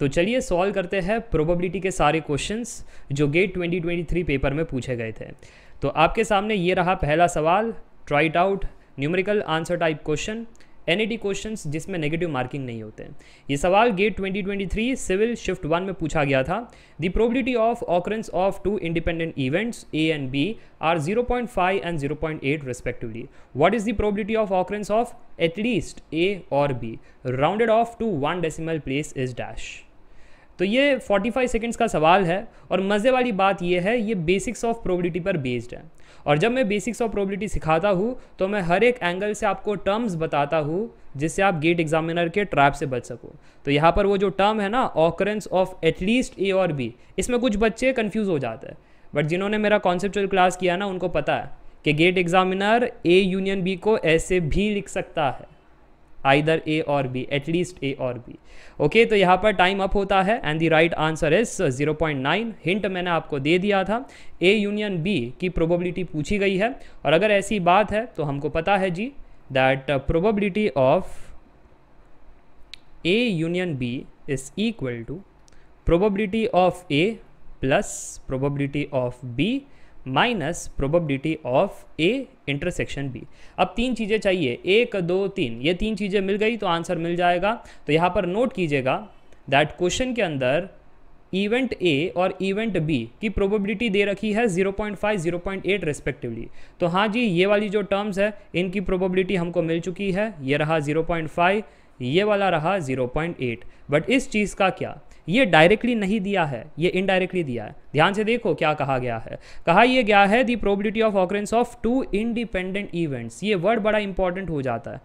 तो चलिए सॉल्व करते हैं प्रोबेबिलिटी के सारे क्वेश्चंस जो गेट 2023 पेपर में पूछे गए थे तो आपके सामने ये रहा पहला सवाल try it out numerical answer type question एन ई e जिसमें नेगेटिव मार्किंग नहीं होते हैं ये सवाल गेट 2023 सिविल शिफ्ट वन में पूछा गया था the probability of occurrence of two independent events A and B are 0.5 and 0.8 respectively what is the probability of occurrence of at least A और B rounded off to one decimal place is dash तो ये 45 seconds का सवाल है और मज़े वाली बात ये है ये बेसिक्स ऑफ प्रोबेबिलिटी पर बेस्ड है और जब मैं बेसिक्स ऑफ प्रोबेबिलिटी सिखाता हूँ तो मैं हर एक एंगल से आपको टर्म्स बताता हूँ जिससे आप गेट एग्जामिनर के ट्रैप से बच सको तो यहाँ पर वो जो टर्म है ना ऑकरेंस ऑफ एटलीस्ट ए और बी इसमें कुछ बच्चे कन्फ्यूज़ हो जाते हैं बट जिन्होंने मेरा कॉन्सेप्चुअल क्लास किया ना उनको पता है कि GATE examiner A union B को ऐसे भी लिख सकता है आइदर ए और बी एटलीस्ट ए और बी ओके तो यहाँ पर टाइम अप होता है and the right answer is 0.9 hint मैंने आपको दे दिया था ए यूनियन बी की प्रोबेबिलिटी पूछी गई है और अगर ऐसी बात है तो हमको पता है जी that probability of A union B is equal to probability of A plus probability of B minus probability of A intersection B अब तीन चीज़ें चाहिए एक दो तीन ये तीन चीज़ें मिल गई तो आंसर मिल जाएगा तो यहाँ पर नोट कीजिएगा दैट क्वेश्चन के अंदर इवेंट ए और इवेंट बी की प्रोबेबिलिटी दे रखी है 0.5, 0.8 रेस्पेक्टिवली तो हाँ जी ये वाली जो टर्म्स है इनकी प्रोबेबिलिटी हमको मिल चुकी है ये रहा 0.5 ये वाला रहा 0.8 बट इस चीज़ का क्या ये डायरेक्टली नहीं दिया है ये इनडायरेक्टली दिया है ध्यान से देखो क्या कहा गया है कहा यह गया है the probability of occurrence of two independent events ये वर्ड बड़ा इंपॉर्टेंट हो जाता है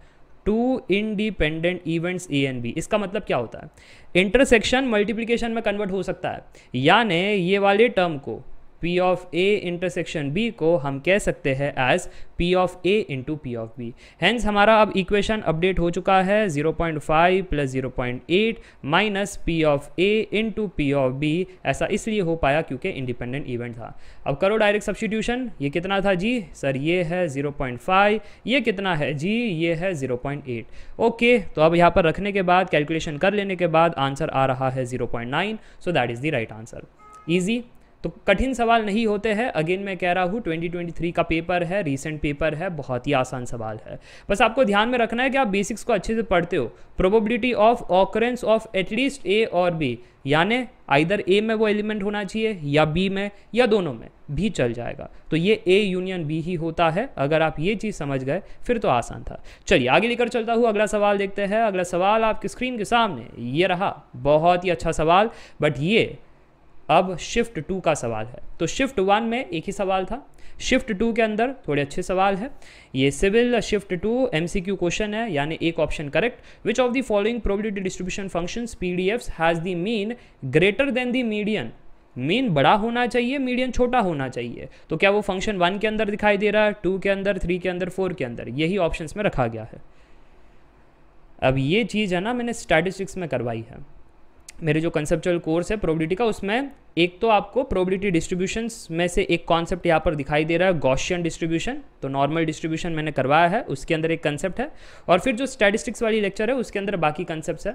two independent events A and B इसका मतलब क्या होता है इंटरसेक्शन मल्टीप्लीकेशन में कन्वर्ट हो सकता है यानी ये वाले टर्म को P of A intersection B को हम कह सकते हैं as P of A into P of B hence हमारा अब इक्वेशन अपडेट हो चुका है 0.5 point five plus zero point eight minus P of A into P of B ऐसा इसलिए हो पाया क्योंकि इंडिपेंडेंट इवेंट था अब करो डायरेक्ट सब्सटीट्यूशन ये कितना था जी सर ये है 0.5 ये कितना है जी ये है 0.8 ओके तो अब यहाँ पर रखने के बाद कैलकुलेशन कर लेने के बाद आंसर आ रहा है 0.9 so that is the right answer easy तो कठिन सवाल नहीं होते हैं अगेन मैं कह रहा हूँ 2023 का पेपर है रीसेंट पेपर है बहुत ही आसान सवाल है बस आपको ध्यान में रखना है कि आप बेसिक्स को अच्छे से पढ़ते हो probability of occurrence of at least A और बी यानी आइधर ए में वो एलिमेंट होना चाहिए या बी में या दोनों में भी चल जाएगा तो ये ए यूनियन बी ही होता है अगर आप ये चीज़ समझ गए फिर तो आसान था चलिए आगे लेकर चलता हूँ अगला सवाल देखते हैं अगला सवाल आपकी स्क्रीन के सामने ये रहा बहुत ही अच्छा सवाल बट ये अब शिफ्ट टू का सवाल है तो शिफ्ट वन में एक ही सवाल था शिफ्ट टू के अंदर थोड़े अच्छे सवाल है ये civil shift two MCQ question है यानी एक option correct which of the following probability distribution function PDFs has the mean greater than the median mean बड़ा होना चाहिए मीडियन छोटा होना चाहिए तो क्या वो फंक्शन वन के अंदर दिखाई दे रहा है टू के अंदर थ्री के अंदर फोर के अंदर यही ऑप्शन में रखा गया है अब ये चीज़ है ना मैंने स्टैटिस्टिक्स में करवाई है मेरे जो कंसेप्चुअल कोर्स है प्रोबेबिलिटी का उसमें एक तो आपको प्रोबेबिलिटी डिस्ट्रीब्यूशंस में से एक कॉन्सेप्ट यहाँ पर दिखाई दे रहा है गॉशियन डिस्ट्रीब्यूशन तो नॉर्मल डिस्ट्रीब्यूशन मैंने करवाया है उसके अंदर एक कंसेप्ट है और फिर जो स्टैटिस्टिक्स वाली लेक्चर है उसके अंदर बाकी कंसेप्ट है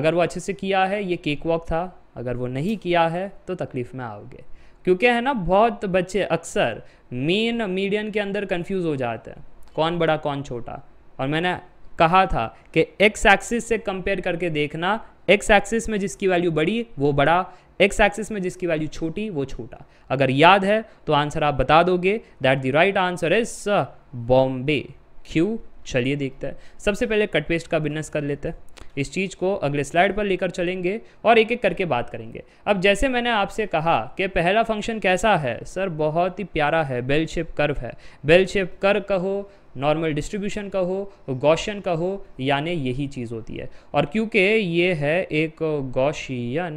अगर वो अच्छे से किया है ये केक वॉक था अगर वो नहीं किया है तो तकलीफ में आओगे क्योंकि है ना बहुत बच्चे अक्सर मेन मीडियन के अंदर कन्फ्यूज़ हो जाते हैं कौन बड़ा कौन छोटा और मैंने कहा था कि एक्स एक्सिस से कंपेयर करके देखना एक्स एक्सिस में जिसकी वैल्यू बड़ी वो बड़ा एक्स एक्सिस में जिसकी वैल्यू छोटी वो छोटा अगर याद है तो आंसर आप बता दोगे that the right answer is बॉम्बे क्यू चलिए देखते हैं सबसे पहले कट पेस्ट का बिजनेस कर लेते हैं इस चीज़ को अगले स्लाइड पर लेकर चलेंगे और एक एक करके बात करेंगे अब जैसे मैंने आपसे कहा कि पहला फंक्शन कैसा है सर बहुत ही प्यारा है बेल शेप कर्व है बेल शेप कर्व कहो नॉर्मल डिस्ट्रीब्यूशन का हो गौशियन का हो यानी यही चीज़ होती है और क्योंकि ये है एक गौशियन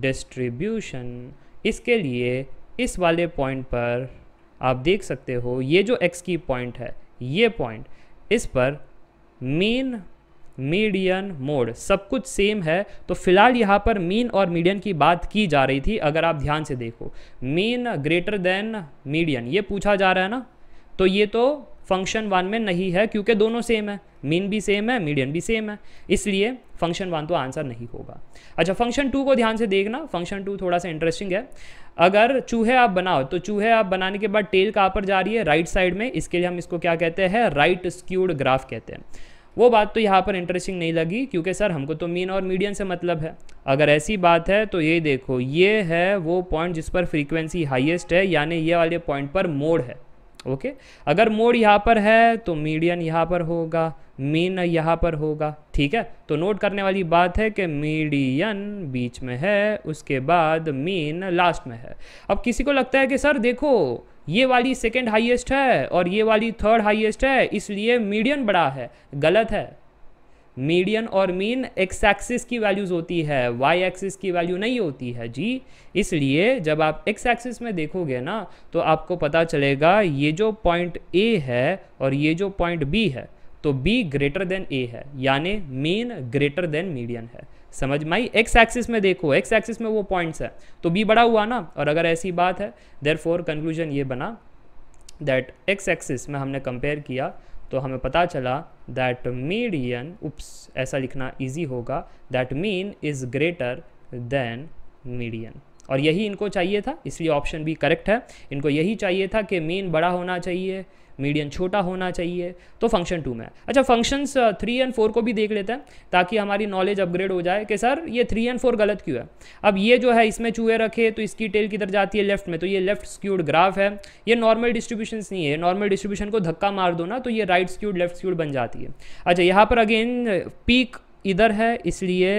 डिस्ट्रीब्यूशन इसके लिए इस वाले पॉइंट पर आप देख सकते हो ये जो एक्स की पॉइंट है ये पॉइंट इस पर मीन मीडियन मोड सब कुछ सेम है तो फिलहाल यहाँ पर मीन और मीडियन की बात की जा रही थी अगर आप ध्यान से देखो मीन ग्रेटर देन मीडियन ये पूछा जा रहा है ना तो ये तो फंक्शन वन में नहीं है क्योंकि दोनों सेम है मीन भी सेम है मीडियन भी सेम है इसलिए फंक्शन वन तो आंसर नहीं होगा अच्छा फंक्शन टू को ध्यान से देखना फंक्शन टू थोड़ा सा इंटरेस्टिंग है अगर चूहे आप बनाओ तो चूहे आप बनाने के बाद टेल कहाँ पर जा रही है राइट साइड में इसके लिए हम इसको क्या कहते हैं राइट स्क्यूड ग्राफ कहते हैं वो बात तो यहाँ पर इंटरेस्टिंग नहीं लगी क्योंकि सर हमको तो मीन और मीडियन से मतलब है अगर ऐसी बात है तो ये देखो ये है वो पॉइंट जिस पर फ्रीक्वेंसी हाईएस्ट है यानी ये वाले पॉइंट पर मोड है ओके अगर मोड यहाँ पर है तो मीडियन यहाँ पर होगा मीन यहाँ पर होगा ठीक है तो नोट करने वाली बात है कि मीडियन बीच में है उसके बाद मीन लास्ट में है अब किसी को लगता है कि सर देखो ये वाली सेकेंड हाइएस्ट है और ये वाली थर्ड हाइएस्ट है इसलिए मीडियन बड़ा है गलत है मीडियन और मीन एक्स एक्सिस की वैल्यूज़ होती है वाई एक्सिस की वैल्यू नहीं होती है जी इसलिए जब आप एक्स एक्सिस में देखोगे ना तो आपको पता चलेगा ये जो पॉइंट ए है और ये जो पॉइंट बी है तो बी ग्रेटर देन ए है यानी मीन ग्रेटर देन मीडियन है समझ माई एक्स एक्सिस में देखो एक्स एक्सिस में वो पॉइंट्स है तो बी बड़ा हुआ ना और अगर ऐसी बात है देर फोर कंक्लूजन ये बना दैट एक्स एक्सिस में हमने कंपेयर किया तो हमें पता चला दैट मीडियन उप्स ऐसा लिखना ईजी होगा that mean is greater than median और यही इनको चाहिए था इसलिए ऑप्शन बी करेक्ट है इनको यही चाहिए था कि मीन बड़ा होना चाहिए मीडियन छोटा होना चाहिए तो फंक्शन टू में अच्छा फंक्शंस थ्री एंड फोर को भी देख लेते हैं ताकि हमारी नॉलेज अपग्रेड हो जाए कि सर ये थ्री एंड फोर गलत क्यों है अब ये जो है इसमें चूहे रखे तो इसकी टेल किधर जाती है लेफ्ट में तो ये लेफ्ट स्क्यूड ग्राफ है ये नॉर्मल डिस्ट्रीब्यूशन नहीं है नॉर्मल डिस्ट्रीब्यूशन को धक्का मार दो ना तो ये राइट स्क्यूड लेफ्ट स्क्यूड बन जाती है अच्छा यहाँ पर अगेन पीक इधर है इसलिए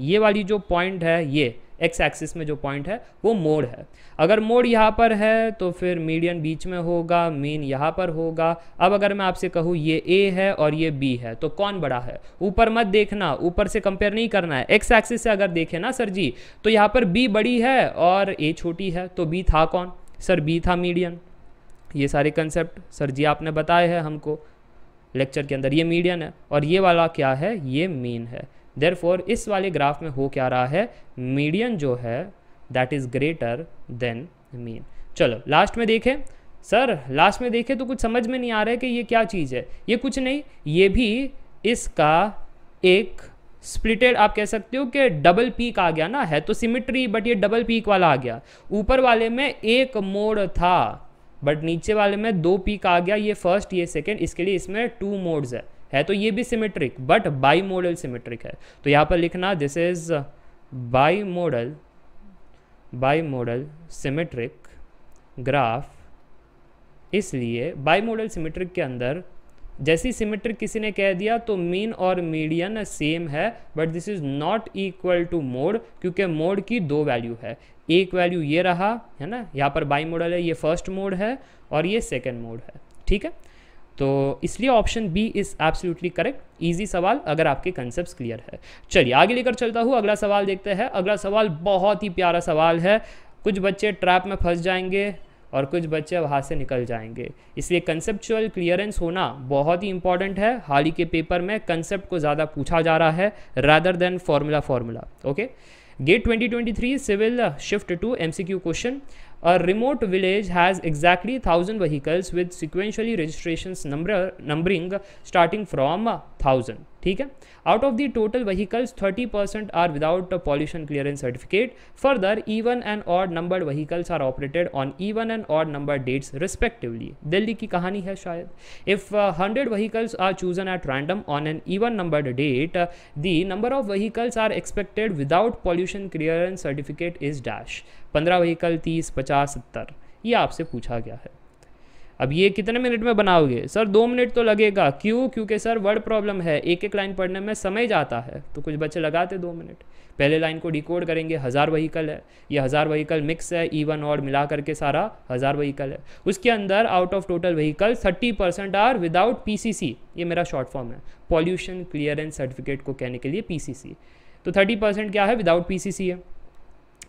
ये वाली जो पॉइंट है ये एक्स एक्सिस में जो पॉइंट है वो मोड है अगर मोड यहाँ पर है तो फिर मीडियन बीच में होगा मीन यहाँ पर होगा अब अगर मैं आपसे कहूँ ये ए है और ये बी है तो कौन बड़ा है ऊपर मत देखना ऊपर से कंपेयर नहीं करना है एक्स एक्सिस से अगर देखें ना सर जी तो यहाँ पर बी बड़ी है और ए छोटी है तो बी था कौन सर बी था मीडियन ये सारे कंसेप्ट सर जी आपने बताए हैं हमको लेक्चर के अंदर ये मीडियन है और ये वाला क्या है ये मीन है देयरफॉर इस वाले ग्राफ में हो क्या रहा है मीडियन जो है that is greater than mean चलो लास्ट में देखें सर लास्ट में देखें तो कुछ समझ में नहीं आ रहा है कि ये क्या चीज़ है ये कुछ नहीं ये भी इसका एक स्प्लिटेड आप कह सकते हो कि डबल पीक आ गया ना है तो सिमिट्री बट ये डबल पीक वाला आ गया ऊपर वाले में एक मोड था बट नीचे वाले में दो पीक आ गया ये फर्स्ट ये सेकेंड इसके लिए इसमें टू मोड्स है है तो ये भी symmetric but bimodal symmetric है तो यहाँ पर लिखना this is bimodal bimodal symmetric graph इसलिए बाई मॉडल सिमेट्रिक के अंदर जैसी सिमेट्रिक किसी ने कह दिया तो मीन और मीडियन सेम है but this is not equal to mode क्योंकि मोड की दो वैल्यू है एक वैल्यू ये रहा है ना यहाँ पर बाई मॉडल है ये फर्स्ट मोड है और ये सेकेंड मोड है ठीक है तो इसलिए option B is absolutely correct easy सवाल अगर आपके कंसेप्ट क्लियर है चलिए आगे लेकर चलता हूँ अगला सवाल देखते हैं अगला सवाल बहुत ही प्यारा सवाल है कुछ बच्चे ट्रैप में फंस जाएंगे और कुछ बच्चे वहाँ से निकल जाएंगे इसलिए कंसेप्चुअल क्लियरेंस होना बहुत ही इंपॉर्टेंट है हाल ही के पेपर में कंसेप्ट को ज़्यादा पूछा जा रहा है rather than formula formula okay GATE 2023 civil shift two MCQ question A remote village has exactly 1000 vehicles with sequentially registrations numbering starting from 1000. Out of the total vehicles, 30% are without a pollution clearance certificate. Further, even and odd numbered vehicles are operated on even and odd numbered dates respectively. Delhi ki kahani hai shayad. If 100 uh, vehicles are chosen at random on an even numbered date, the number of vehicles are expected without pollution clearance certificate is dash. पंद्रह vehicle तीस पचास सत्तर ये आपसे पूछा गया है अब ये कितने मिनट में बनाओगे सर दो मिनट तो लगेगा क्यों क्योंकि सर वर्ड प्रॉब्लम है एक एक लाइन पढ़ने में समय जाता है तो कुछ बच्चे लगाते दो मिनट पहले लाइन को डिकोड करेंगे हज़ार वहीकल है ये हज़ार वहीकल मिक्स है इवन और मिला करके सारा हज़ार वहीकल है उसके अंदर out of total vehicle thirty percent are without P ये मेरा शॉर्ट फॉर्म है पॉल्यूशन क्लियरेंस सर्टिफिकेट को कहने के लिए पी तो थर्टी परसेंट क्या है विदाउट पी है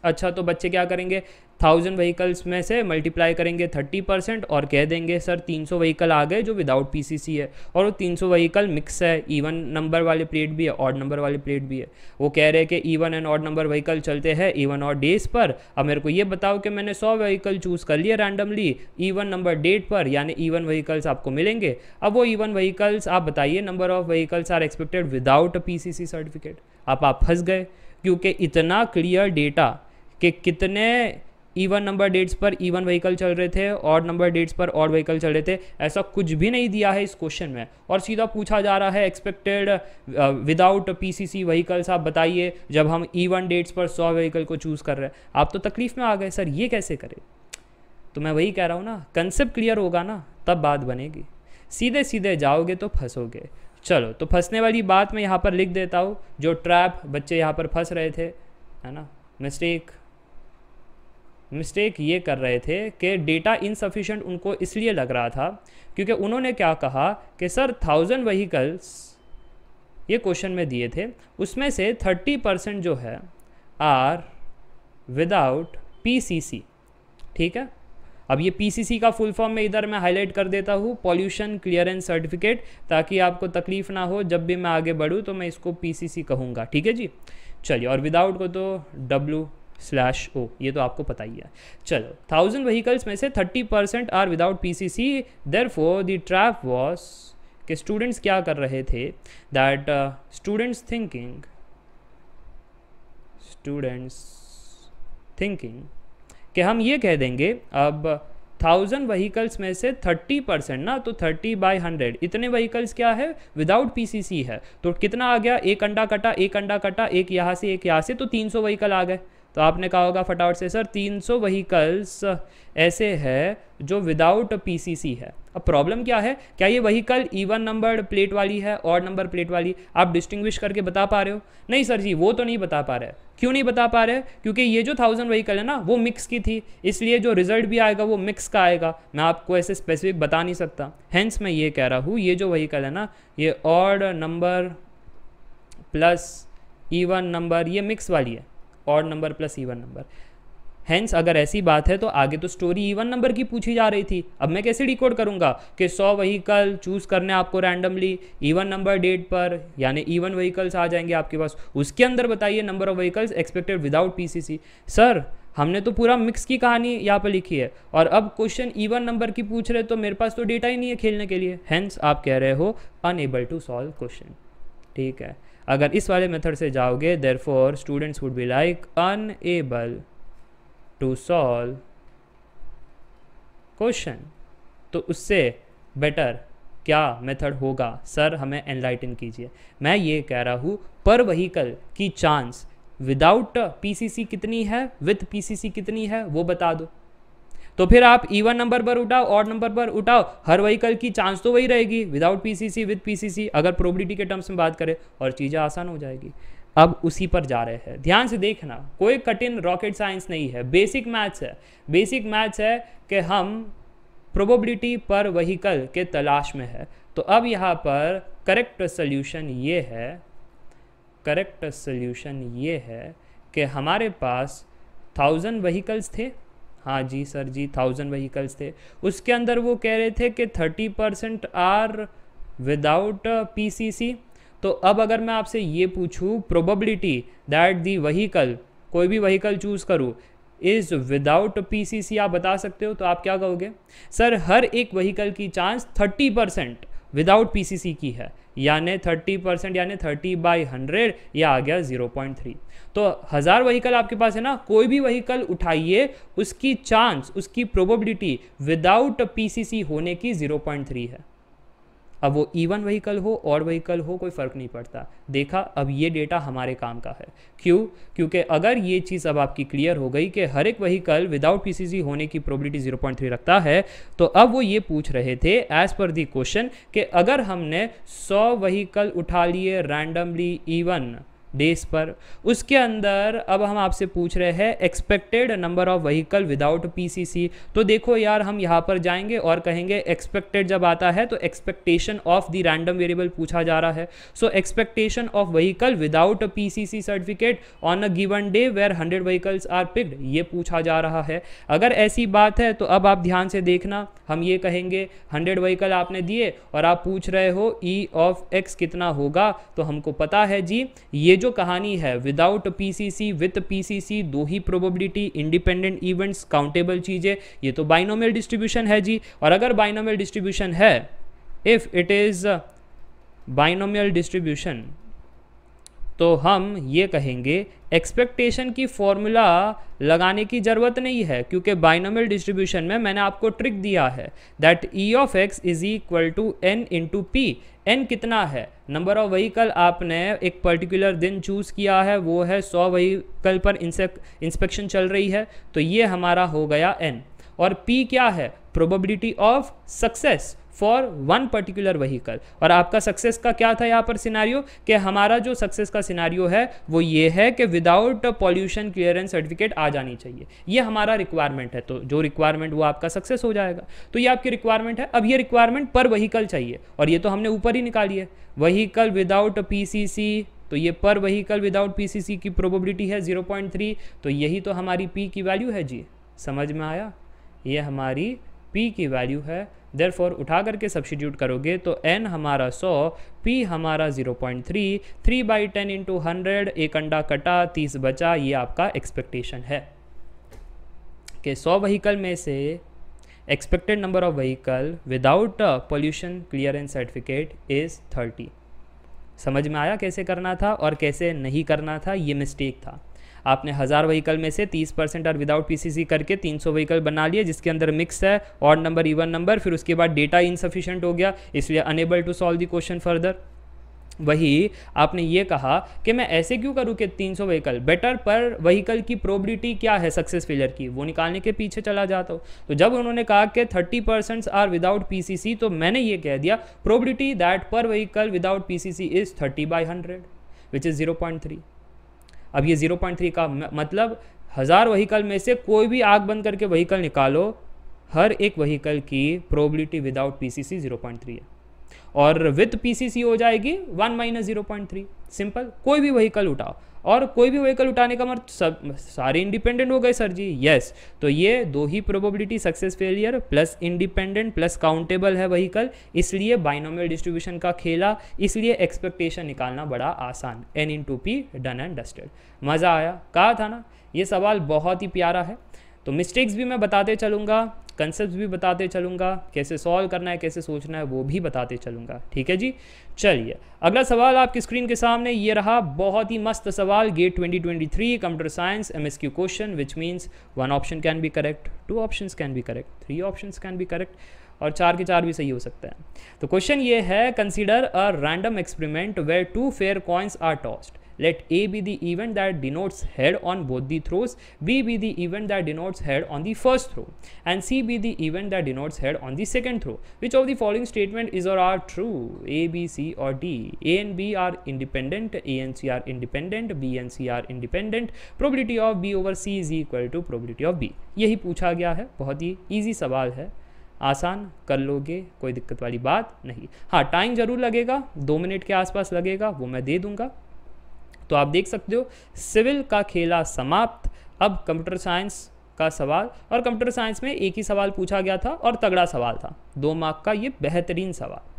अच्छा तो बच्चे क्या करेंगे थाउजेंड व्हीकल्स में से मल्टीप्लाई करेंगे थर्टी परसेंट और कह देंगे सर तीन सौ व्हीकल आ गए जो विदाउट पीसीसी है और वो तीन सौ व्हीकल मिक्स है इवन नंबर वाले प्लेट भी है ऑड नंबर वाले प्लेट भी है वो कह रहे हैं कि even and odd number vehicle चलते हैं इवन और डेज पर अब मेरे को ये बताओ कि मैंने सौ व्हीकल चूज़ कर लिए रैंडमली ईवन नंबर डेट पर यानी इवन व्हीकल्स आपको मिलेंगे अब वो इवन व्हीकल्स आप बताइए number of vehicles are expected without C C certificate आप फंस गए क्योंकि इतना क्लियर डेटा कि कितने ईवन नंबर डेट्स पर ईवन e व्हीकल चल रहे थे ऑड नंबर डेट्स पर ऑड व्हीकल चल रहे थे ऐसा कुछ भी नहीं दिया है इस क्वेश्चन में और सीधा पूछा जा रहा है एक्सपेक्टेड विदाउट पीसीसी व्हीकल्स आप बताइए जब हम ईवन e डेट्स पर सौ व्हीकल को चूज़ कर रहे हैं आप तो तकलीफ में आ गए सर ये कैसे करें तो मैं वही कह रहा हूँ ना कंसेप्ट क्लियर होगा ना तब बात बनेगी सीधे सीधे जाओगे तो फंसोगे चलो तो फंसने वाली बात मैं यहाँ पर लिख देता हूँ जो ट्रैप बच्चे यहाँ पर फंस रहे थे है ना मिस्टेक मिस्टेक ये कर रहे थे कि डेटा इनसफिशेंट उनको इसलिए लग रहा था क्योंकि उन्होंने क्या कहा कि सर थाउजेंड वहीकल्स ये क्वेश्चन में दिए थे उसमें से थर्टी परसेंट जो है आर विदाउट पीसीसी ठीक है अब ये पीसीसी का फुल फॉर्म में इधर मैं हाईलाइट कर देता हूँ पॉल्यूशन क्लियरेंस सर्टिफिकेट ताकि आपको तकलीफ ना हो जब भी मैं आगे बढ़ूँ तो मैं इसको पी कहूँगा ठीक है जी चलिए और विदाउट को तो डब्ल्यू स्लैश ओ ये तो आपको पता ही है चलो थाउजेंड व्हीकल्स में से thirty percent are without P C C therefore the trap was के स्टूडेंट्स क्या कर रहे थे that students thinking students thinking कि हम ये कह देंगे अब थाउजेंड वहीकल्स में से थर्टी परसेंट ना तो थर्टी बाई हंड्रेड इतने वहीकल्स क्या है विदाउट पीसीसी है तो कितना आ गया एक अंडा कटा एक अंडा कटा एक यहाँ से एक यहाँ से तो तीन सौ वहीकल आ गए तो आपने कहा होगा फटाफट से सर 300 व्हीकल्स ऐसे है जो विदाउट पीसीसी है अब प्रॉब्लम क्या है क्या ये व्हीकल ईवन नंबर प्लेट वाली है और नंबर प्लेट वाली आप डिस्टिंग्विश करके बता पा रहे हो नहीं सर जी वो तो नहीं बता पा रहे क्यों नहीं बता पा रहे क्योंकि ये जो थाउजेंड व्हीकल है ना वो मिक्स की थी इसलिए जो रिजल्ट भी आएगा वो मिक्स का आएगा मैं आपको ऐसे स्पेसिफिक बता नहीं सकता हैंस मैं ये कह रहा हूँ ये जो व्हीकल है ना ये odd number plus even number ये मिक्स वाली है odd number plus even number hence अगर ऐसी बात है तो आगे तो स्टोरी ईवन नंबर की पूछी जा रही थी अब मैं कैसे डिकोड करूंगा कि 100 वहीकल चूज़ करने आपको रैंडमली ईवन नंबर डेट पर यानी ईवन वहीकल्स आ जाएंगे आपके पास उसके अंदर बताइए number of vehicles expected without PCC sir हमने तो पूरा मिक्स की कहानी यहाँ पर लिखी है और अब क्वेश्चन ईवन नंबर की पूछ रहे तो मेरे पास तो डेटा ही नहीं है खेलने के लिए हैंस आप कह रहे हो अनएबल टू सॉल्व क्वेश्चन ठीक है अगर इस वाले मेथड से जाओगे therefore students would be like unable to solve question तो उससे बेटर क्या मेथड होगा सर हमें एनलाइटन कीजिए मैं ये कह रहा हूँ पर वहीकल की चांस विदाउट पीसीसी कितनी है विथ पीसीसी कितनी है वो बता दो तो फिर आप इवन e नंबर पर उठाओ ऑड नंबर पर उठाओ हर व्हीकल की चांस तो वही रहेगी विदाउट पीसीसी विद पीसीसी अगर प्रोबिलिटी के टर्म्स में बात करें और चीज़ें आसान हो जाएगी अब उसी पर जा रहे हैं ध्यान से देखना कोई कठिन रॉकेट साइंस नहीं है बेसिक मैथ्स है बेसिक मैथ्स है कि हम प्रोबेबिलिटी पर वहीकल के तलाश में है तो अब यहाँ पर करेक्ट सोल्यूशन ये है करेक्ट सोल्यूशन ये है कि हमारे पास थाउजेंड वहीकल्स थे हाँ जी सर जी थाउजेंड वहीकल्स थे उसके अंदर वो कह रहे थे कि thirty percent are without PCC तो अब अगर मैं आपसे ये पूछूँ प्रोबेबिलिटी दैट दी वहीकल कोई भी वहीकल चूज़ करूँ इज़ विदाउट पीसीसी आप बता सकते हो तो आप क्या कहोगे सर हर एक वहीकल की chance thirty percent without P की है यानी थर्टी परसेंट यानी थर्टी बाई हंड्रेड या आ गया जीरो पॉइंट थ्री तो हज़ार वहीकल आपके पास है ना कोई भी वहीकल उठाइए उसकी चांस उसकी प्रोबेबिलिटी विदाउट पीसीसी होने की जीरो पॉइंट थ्री है अब वो ईवन वन वहीकल हो और वहीकल हो कोई फ़र्क नहीं पड़ता देखा अब ये डेटा हमारे काम का है क्यों क्योंकि अगर ये चीज़ अब आपकी क्लियर हो गई कि हर एक वहीकल विदाउट पीसीसी होने की प्रोबेबिलिटी 0.3 रखता है तो अब वो ये पूछ रहे थे एज पर दी क्वेश्चन कि अगर हमने 100 वहीकल उठा लिए रैंडमली ईवन बेस पर उसके अंदर अब हम आपसे पूछ रहे हैं expected number of vehicle without PCC तो देखो यार हम यहाँ पर जाएंगे और कहेंगे एक्सपेक्टेड जब आता है तो expectation of the random variable पूछा जा रहा है so expectation of vehicle without PCC certificate on a given day where hundred vehicles are picked ये पूछा जा रहा है अगर ऐसी बात है तो अब आप ध्यान से देखना हम ये कहेंगे हंड्रेड व्हीकल आपने दिए और आप पूछ रहे हो ई ऑफ एक्स कितना होगा तो हमको पता है जी ये जो कहानी है विदाउट पीसीसी विथ पीसीसी दो ही प्रोबेबिलिटी इंडिपेंडेंट इवेंट्स काउंटेबल चीज़ें ये तो बाइनोमियल डिस्ट्रीब्यूशन है जी और अगर बाइनोमियल डिस्ट्रीब्यूशन है if it is binomial distribution तो हम ये कहेंगे एक्सपेक्टेशन की फॉर्मूला लगाने की ज़रूरत नहीं है क्योंकि बाइनोमियल डिस्ट्रीब्यूशन में मैंने आपको ट्रिक दिया है that E of X is equal to N into P N कितना है नंबर ऑफ वहीकल आपने एक पर्टिकुलर दिन चूज़ किया है वो है सौ वहीकल पर इंस्पेक्शन चल रही है तो ये हमारा हो गया एन और पी क्या है probability of success for one particular vehicle और आपका सक्सेस का क्या था यहाँ पर सिनारियो कि हमारा जो सक्सेस का सिनारियो है वो ये है कि विदाउट पॉल्यूशन क्लियरेंस सर्टिफिकेट आ जानी चाहिए ये हमारा रिक्वायरमेंट है तो जो रिक्वायरमेंट वो आपका सक्सेस हो जाएगा तो ये आपकी रिक्वायरमेंट है अब ये रिक्वायरमेंट पर वहीकल चाहिए और ये तो हमने ऊपर ही निकाली है वहीकल विदाउट पी तो ये पर वहीकल विदाउट सी की प्रोबेबिलिटी है 0.3 तो यही तो हमारी पी की वैल्यू है जी समझ में आया ये हमारी p की वैल्यू है देर फॉर उठा करके सब्सिट्यूट करोगे तो n हमारा 100 p हमारा 0.3 point three three by ten into hundred एक अंडा कटा 30 बचा ये आपका एक्सपेक्टेशन है कि 100 वहीकल में से expected number of vehicle without pollution clearance certificate is 30 समझ में आया कैसे करना था और कैसे नहीं करना था ये मिस्टेक था आपने हज़ार व्हीकल में से तीस परसेंट और विदाउट पीसीसी करके तीन सौ व्हीकल बना लिए जिसके अंदर मिक्स है और नंबर इवन नंबर फिर उसके बाद डेटा इनसफिशेंट हो गया इसलिए unable to solve the question further वही आपने ये कहा कि मैं ऐसे क्यों करूँ कि 300 सौ व्हीकल बेटर पर व्हीकल की प्रोबिलिटी क्या है सक्सेस फेलियर की वो निकालने के पीछे चला जाता हूँ तो जब उन्होंने कहा कि 30 परसेंट आर विदाउट पीसीसी तो मैंने ये कह दिया probability that per vehicle without PCC is 30 by hundred which is 0.3 अब ये ज़ीरो पॉइंट थ्री का मतलब हज़ार वहीकल में से कोई भी आग बंद करके वहीकल निकालो हर एक वहीकल की probability without P C C zero point three है और विथ पी सी सी हो जाएगी one minus zero point three simple कोई भी वहीकल उठाओ और कोई भी व्हीकल उठाने का मतलब सब सारे इंडिपेंडेंट हो गए सर जी यस तो ये दो ही probability success failure plus independent plus countable है व्हीकल इसलिए बाइनोमियल डिस्ट्रीब्यूशन का खेला इसलिए एक्सपेक्टेशन निकालना बड़ा आसान N into P done and dusted मज़ा आया कहा था ना ये सवाल बहुत ही प्यारा है तो मिस्टेक्स भी मैं बताते चलूँगा कंसेप्ट भी बताते चलूँगा कैसे सॉल्व करना है कैसे सोचना है वो भी बताते चलूँगा ठीक है जी चलिए अगला सवाल आपकी स्क्रीन के सामने ये रहा बहुत ही मस्त सवाल GATE 2023 computer science MSQ question which means one option can be correct two option can be correct three option can be correct और चार के चार भी सही हो सकते हैं तो क्वेश्चन ये है consider a random experiment where two fair coins are tossed let A be the event that denotes head on both the throws B be the event that denotes head on the first throw and C be the event that denotes head on the second throw which of the following statement is और are true A B C और D A and B are independent A and C are independent B and C are independent probability of B over C is equal to probability of B यही पूछा गया है बहुत ही easy सवाल है आसान कर लोगे कोई दिक्कत वाली बात नहीं हाँ टाइम ज़रूर लगेगा दो मिनट के आसपास लगेगा वो मैं दे दूंगा तो आप देख सकते हो सिविल का खेला समाप्त अब कंप्यूटर साइंस का सवाल और कंप्यूटर साइंस में एक ही सवाल पूछा गया था और तगड़ा सवाल था दो मार्क का ये बेहतरीन सवाल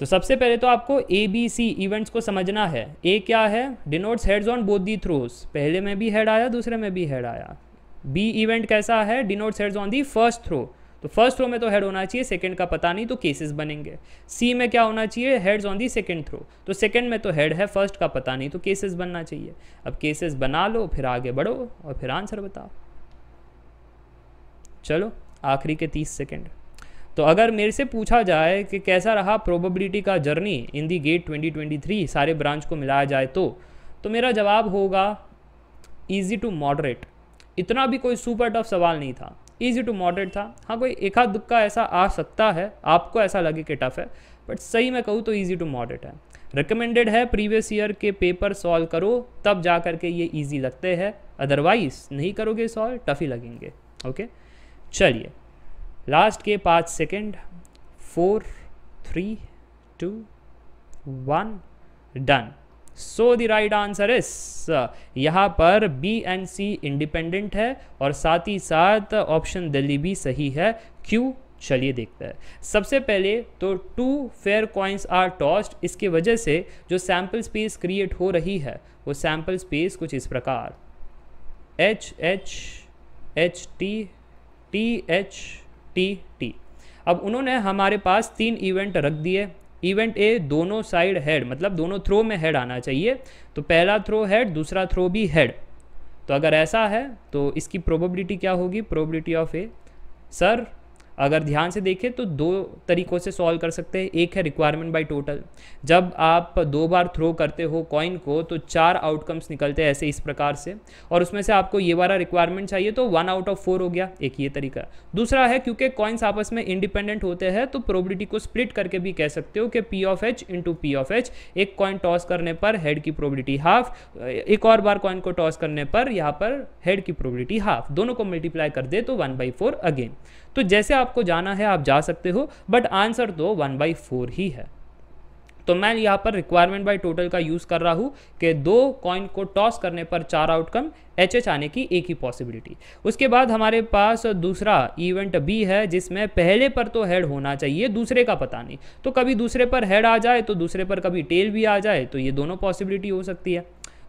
तो सबसे पहले तो आपको ए बी सी इवेंट्स को समझना है ए क्या है denotes heads on both the throws पहले में भी हेड आया दूसरे में भी हेड आया बी इवेंट कैसा है denotes heads on the first throw तो फर्स्ट थ्रो में तो हेड होना चाहिए सेकंड का पता नहीं तो केसेस बनेंगे सी में क्या होना चाहिए heads on the second throw तो सेकंड में तो हेड है फर्स्ट का पता नहीं तो केसेस बनना चाहिए अब केसेस बना लो फिर आगे बढ़ो और फिर आंसर बताओ चलो आखिरी के तीस सेकेंड तो अगर मेरे से पूछा जाए कि कैसा रहा प्रोबेबिलिटी का जर्नी इन दी गेट 2023 सारे ब्रांच को मिलाया जाए तो तो मेरा जवाब होगा इजी टू मॉडरेट इतना भी कोई सुपर टफ सवाल नहीं था ईजी टू मॉडरेट था हाँ कोई एक आध दुक्का ऐसा आ सकता है आपको ऐसा लगे कि टफ है बट सही मैं कहूँ तो ईजी टू मॉडरेट है रिकमेंडेड है प्रीवियस ईयर के पेपर सॉल्व करो तब जा कर के ये ईजी लगते हैं अदरवाइज नहीं करोगे सॉल्व टफ ही लगेंगे ओके चलिए लास्ट के पाँच second four three two one done so the right answer is यहाँ पर बी एंड सी इंडिपेंडेंट है और साथ ही साथ ऑप्शन दिल्ली भी सही है क्यों चलिए देखते हैं सबसे पहले तो two fair coins are tossed इसके वजह से जो सैम्पल स्पेस क्रिएट हो रही है वो सैम्पल स्पेस कुछ इस प्रकार H H H T T H T T अब उन्होंने हमारे पास तीन इवेंट रख दिए इवेंट ए दोनों साइड हेड मतलब दोनों थ्रो में हेड आना चाहिए तो पहला थ्रो हेड दूसरा थ्रो भी हेड तो अगर ऐसा है तो इसकी प्रोबेबिलिटी क्या होगी प्रोबेबिलिटी ऑफ ए सर अगर ध्यान से देखें तो दो तरीक़ों से सॉल्व कर सकते हैं एक है रिक्वायरमेंट बाय टोटल जब आप दो बार थ्रो करते हो कॉइन को तो चार आउटकम्स निकलते हैं ऐसे इस प्रकार से और उसमें से आपको ये वाला रिक्वायरमेंट चाहिए तो वन आउट ऑफ फोर हो गया एक ये तरीका दूसरा है क्योंकि कॉइन्स आपस में इंडिपेंडेंट होते हैं तो प्रोबिलिटी को स्प्लिट करके भी कह सकते हो कि P of H into P of H एक कॉइन टॉस करने पर हेड की प्रोबिलिटी हाफ एक और बार कॉइन को टॉस करने पर यहाँ पर हेड की प्रोबिलिटी हाफ दोनों को मल्टीप्लाई कर दे तो वन बाई फोर अगेन तो जैसे आप आपको जाना है आप जा सकते हो बट आंसर तो वन बाई फोर ही है तो मैं यहाँ पर रिक्वायरमेंट बाई टोटल का यूज़ कर रहा हूँ कि दो कॉइन को टॉस करने पर चार आउटकम एच एच आने की एक ही पॉसिबिलिटी उसके बाद हमारे पास दूसरा इवेंट बी है जिसमें पहले पर तो हेड होना चाहिए दूसरे का पता नहीं तो कभी दूसरे पर हेड आ जाए तो दूसरे पर कभी टेल भी आ जाए तो ये दोनों पॉसिबिलिटी हो सकती है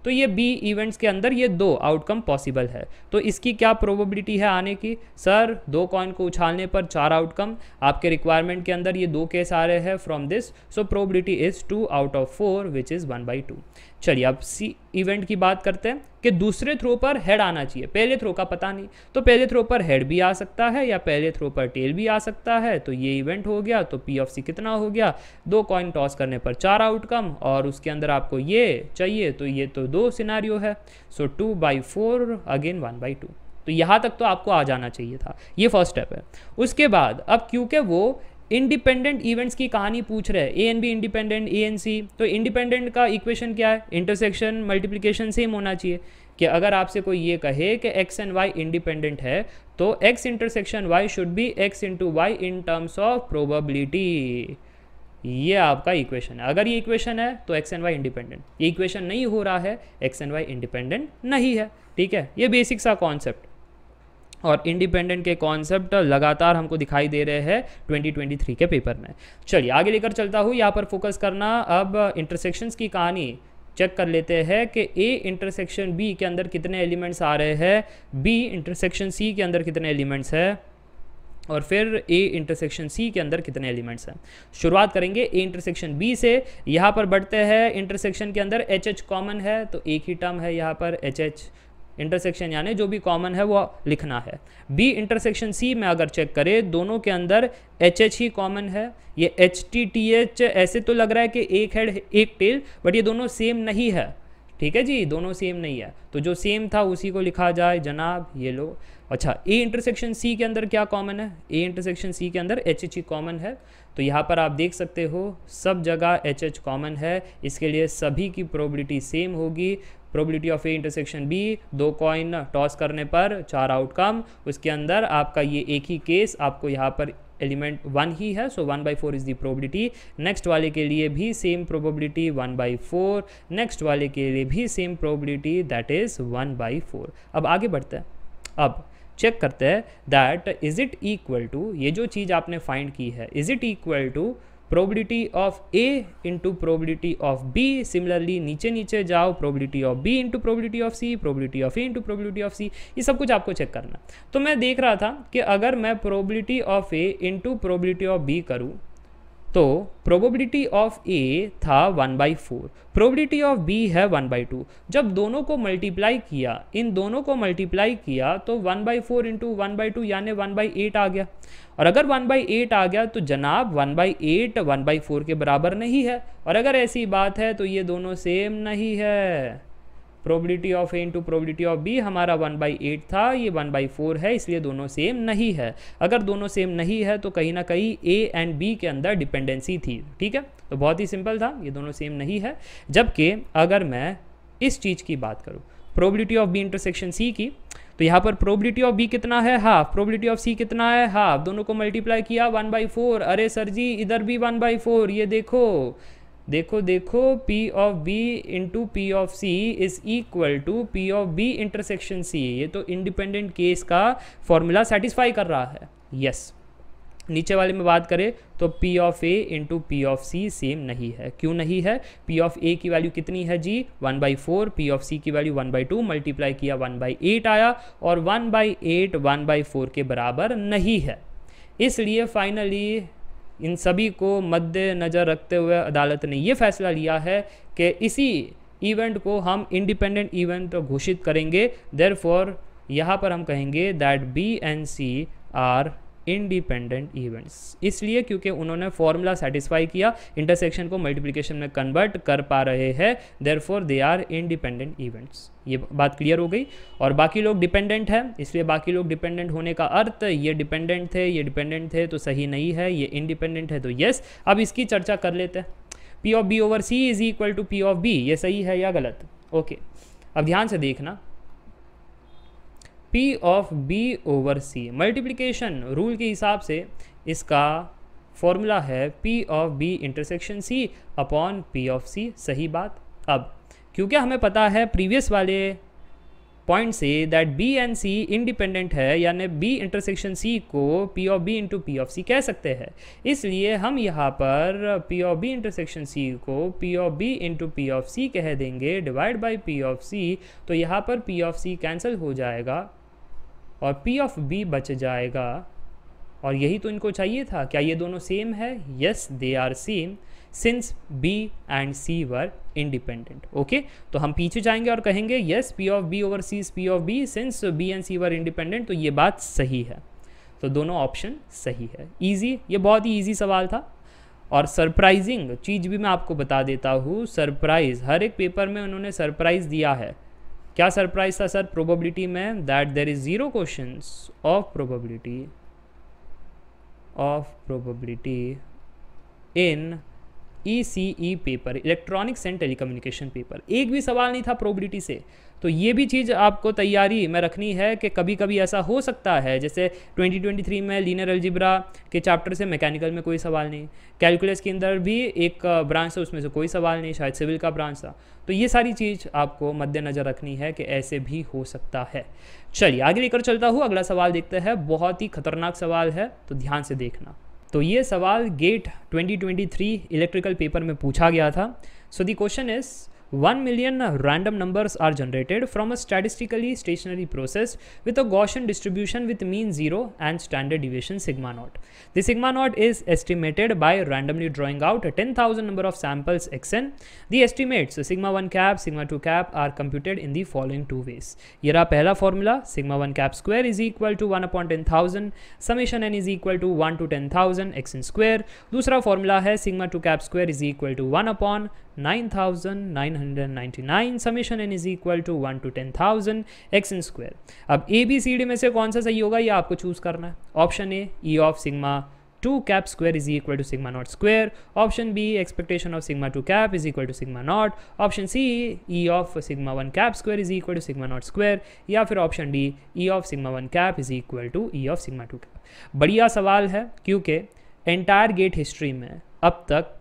तो ये बी इवेंट्स के अंदर ये दो आउटकम पॉसिबल है तो इसकी क्या प्रोबेबिलिटी है आने की सर दो कॉइन को उछालने पर चार आउटकम आपके रिक्वायरमेंट के अंदर ये दो केस आ रहे हैं from this so probability is two out of four which is one by two चलिए अब सी इवेंट की बात करते हैं कि दूसरे थ्रो पर हेड आना चाहिए पहले थ्रो का पता नहीं तो पहले थ्रो पर हेड भी आ सकता है या पहले थ्रो पर टेल भी आ सकता है तो ये इवेंट हो गया तो पी ऑफ सी कितना हो गया दो कॉइन टॉस करने पर चार आउटकम और उसके अंदर आपको ये चाहिए तो ये तो दो सिनारियो है so two by four again one by two तो यहाँ तक तो आपको आ जाना चाहिए था ये फर्स्ट स्टेप है उसके बाद अब क्योंकि वो इंडिपेंडेंट इवेंट्स की कहानी पूछ रहे A and B independent A and C तो इंडिपेंडेंट का इक्वेशन क्या है इंटरसेक्शन मल्टीप्लीकेशन सेम होना चाहिए कि अगर आपसे कोई ये कहे कि एक्स एंड वाई इंडिपेंडेंट है तो X intersection Y should be X into Y in terms of probability ये आपका इक्वेशन है अगर ये इक्वेशन है तो एक्स एंड वाई इंडिपेंडेंट ये इक्वेशन नहीं हो रहा है एक्स एंड वाई इंडिपेंडेंट नहीं है ठीक है ये बेसिक सा कॉन्सेप्ट और इंडिपेंडेंट के कॉन्सेप्ट लगातार हमको दिखाई दे रहे हैं 2023 के पेपर में चलिए आगे लेकर चलता हूँ यहाँ पर फोकस करना अब इंटरसेक्शंस की कहानी चेक कर लेते हैं कि ए इंटरसेक्शन बी के अंदर कितने एलिमेंट्स आ रहे हैं बी इंटरसेक्शन सी के अंदर कितने एलिमेंट्स है और फिर ए इंटरसेक्शन सी के अंदर कितने एलिमेंट्स हैं शुरुआत करेंगे ए इंटरसेक्शन बी से यहाँ पर बढ़ते हैं इंटरसेक्शन के अंदर एच एच कॉमन है तो एक ही टर्म है यहाँ पर एच एच इंटरसेक्शन यानी जो भी कॉमन है वो लिखना है बी इंटरसेक्शन सी में अगर चेक करें दोनों के अंदर एच एच ही कॉमन है ये एच टी टी एच ऐसे तो लग रहा है कि एक हेड एक टेल बट ये दोनों सेम नहीं है ठीक है जी दोनों सेम नहीं है तो जो सेम था उसी को लिखा जाए जनाब ये लो अच्छा ए इंटरसेक्शन सी के अंदर क्या कॉमन है ए इंटरसेक्शन सी के अंदर एच एच ही कॉमन है तो यहाँ पर आप देख सकते हो सब जगह एच एच कॉमन है इसके लिए सभी की प्रोबेबिलिटी सेम होगी probability of A intersection B दो कॉइन टॉस करने पर चार आउटकम उसके अंदर आपका ये एक ही केस आपको यहाँ पर एलिमेंट वन ही है so one by four is the probability next वाले के लिए भी same probability one by four next वाले के लिए भी same probability that is one by four अब आगे बढ़ते हैं अब चेक करते हैं that is it equal to ये जो चीज़ आपने फाइंड की है is it equal to probability of A into probability of B similarly नीचे नीचे जाओ probability of B into probability of C probability of A into probability of C ये सब कुछ आपको चेक करना तो मैं देख रहा था कि अगर मैं probability of A into probability of B करूँ तो प्रोबेबिलिटी ऑफ ए था one by four probability of B है वन बाई टू जब दोनों को मल्टीप्लाई किया इन दोनों को मल्टीप्लाई किया तो one by four into one by two यानी वन बाई एट आ गया और अगर वन बाई एट आ गया तो जनाब one by eight one by four के बराबर नहीं है और अगर ऐसी बात है तो ये दोनों सेम नहीं है probability of A into probability of B हमारा वन बाई एट था ये वन बाई फोर है इसलिए दोनों सेम नहीं है अगर दोनों सेम नहीं है तो कहीं ना कहीं ए एंड बी के अंदर डिपेंडेंसी थी ठीक है तो बहुत ही सिंपल था ये दोनों सेम नहीं है जबकि अगर मैं इस चीज़ की बात करूँ probability of B intersection C की तो यहाँ पर प्रोबिलिटी ऑफ बी कितना है हाफ प्रोबिलिटी ऑफ सी कितना है हाफ दोनों को मल्टीप्लाई किया वन बाई फोर अरे सर जी इधर भी वन बाई फोर ये देखो देखो देखो P of B into P of C is equal to P of B intersection C ये तो इंडिपेंडेंट केस का फॉर्मूला सेटिस्फाई कर रहा है यस yes. नीचे वाले में बात करें तो P of A into P of C same नहीं है क्यों नहीं है P ऑफ A की वैल्यू कितनी है जी one by four P of C की value one by two multiply किया वन बाई एट आया और one by eight one by four के बराबर नहीं है इसलिए फाइनली इन सभी को मद्देनज़र रखते हुए अदालत ने ये फैसला लिया है कि इसी इवेंट को हम इंडिपेंडेंट इवेंट घोषित करेंगे देर फॉर यहाँ पर हम कहेंगे that B and C are independent events इसलिए क्योंकि उन्होंने फॉर्मूला सेटिस्फाई किया इंटरसेक्शन को मल्टीप्लीकेशन में कन्वर्ट कर पा रहे हैं therefore they are independent events ये बात क्लियर हो गई और बाकी लोग डिपेंडेंट हैं इसलिए बाकी लोग डिपेंडेंट होने का अर्थ ये डिपेंडेंट थे ये डिपेंडेंट थे तो सही नहीं है ये इंडिपेंडेंट है तो येस अब इसकी चर्चा कर लेते हैं P of B over C is equal to P of B ये सही है या गलत ओके okay. अब ध्यान से देखना P of B over C multiplication rule के हिसाब से इसका फॉर्मूला है P of B intersection C upon P of C सही बात अब क्योंकि हमें पता है प्रीवियस वाले पॉइंट से that B and C independent है यानी बी इंटरसेक्शन सी को P of B into P of C कह सकते हैं इसलिए हम यहाँ पर P of B intersection C को P of B into P of C कह देंगे divide by P of C तो यहाँ पर पी ऑफ सी कैंसिल हो जाएगा और पी ऑफ बी बच जाएगा और यही तो इनको चाहिए था क्या ये दोनों सेम है yes they are same since B and C were independent okay तो हम पीछे जाएंगे और कहेंगे yes P of B over C P of B since B and C were independent तो ये बात सही है तो दोनों ऑप्शन सही है ईजी ये बहुत ही ईजी सवाल था और सरप्राइजिंग चीज़ भी मैं आपको बता देता हूँ सरप्राइज़ हर एक पेपर में उन्होंने सरप्राइज़ दिया है क्या सरप्राइज था सर प्रोबेबिलिटी में that there is zero question of probability of probability in E paper electronics and telecommunication paper एक भी सवाल नहीं था प्रोबिलिटी से तो ये भी चीज़ आपको तैयारी में रखनी है कि कभी कभी ऐसा हो सकता है जैसे 2023 में लीनर अलजिब्रा के चैप्टर से मैकेनिकल में कोई सवाल नहीं कैलकुलस के अंदर भी एक ब्रांच था उसमें से कोई सवाल नहीं शायद सिविल का ब्रांच था तो ये सारी चीज़ आपको मद्देनज़र रखनी है कि ऐसे भी हो सकता है चलिए आगे लेकर चलता हूँ अगला सवाल देखते हैं बहुत ही खतरनाक सवाल है तो ध्यान से देखना तो ये सवाल गेट 2023 इलेक्ट्रिकल पेपर में पूछा गया था so the question is 1 million random numbers are generated from a statistically stationary process with a Gaussian distribution with mean 0 and standard deviation sigma naught. The sigma naught is estimated by randomly drawing out a 10,000 number of samples xn. The estimates so sigma 1 cap, sigma 2 cap are computed in the following two ways. ये रहा pehla formula, sigma one cap square is equal to one upon ten thousand summation n is equal to one to ten thousand x n square. Dusra formula hai, sigma two cap square is equal to one upon two 999 summation N is equal to one two ten thousand X in square अब A B C D में से कौन सा सही होगा ये आपको choose करना है option A E of sigma two cap square is equal to sigma naught square option B expectation of sigma two cap is equal to sigma naught option C E of sigma one cap square is equal to sigma naught square या फिर option D E of sigma one cap is equal to E of sigma two cap बढ़िया सवाल है क्योंकि entire gate history में अब तक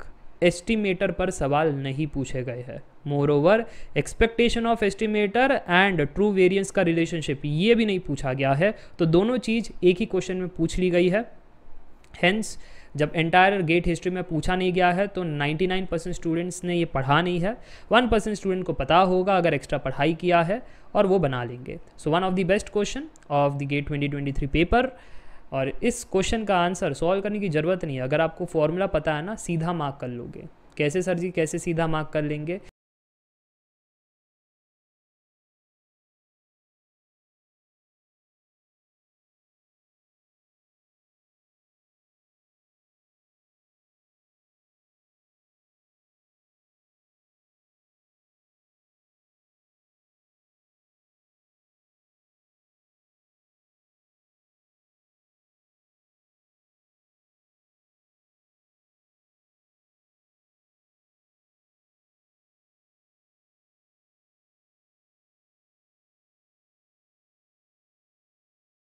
estimator पर सवाल नहीं पूछे गए हैं more over expectation of estimator and true variance का रिलेशनशिप ये भी नहीं पूछा गया है तो दोनों चीज़ एक ही क्वेश्चन में पूछ ली गई है हैंस जब एंटायर गेट हिस्ट्री में पूछा नहीं गया है तो 99 परसेंट स्टूडेंट्स ने ये पढ़ा नहीं है 1 परसेंट स्टूडेंट को पता होगा अगर एक्स्ट्रा पढ़ाई किया है और वो बना लेंगे so one of the best question of the GATE 2023 paper और इस क्वेश्चन का आंसर सॉल्व करने की ज़रूरत नहीं है अगर आपको फॉर्मूला पता है ना सीधा मार्क कर लोगे कैसे सर जी कैसे सीधा मार्क कर लेंगे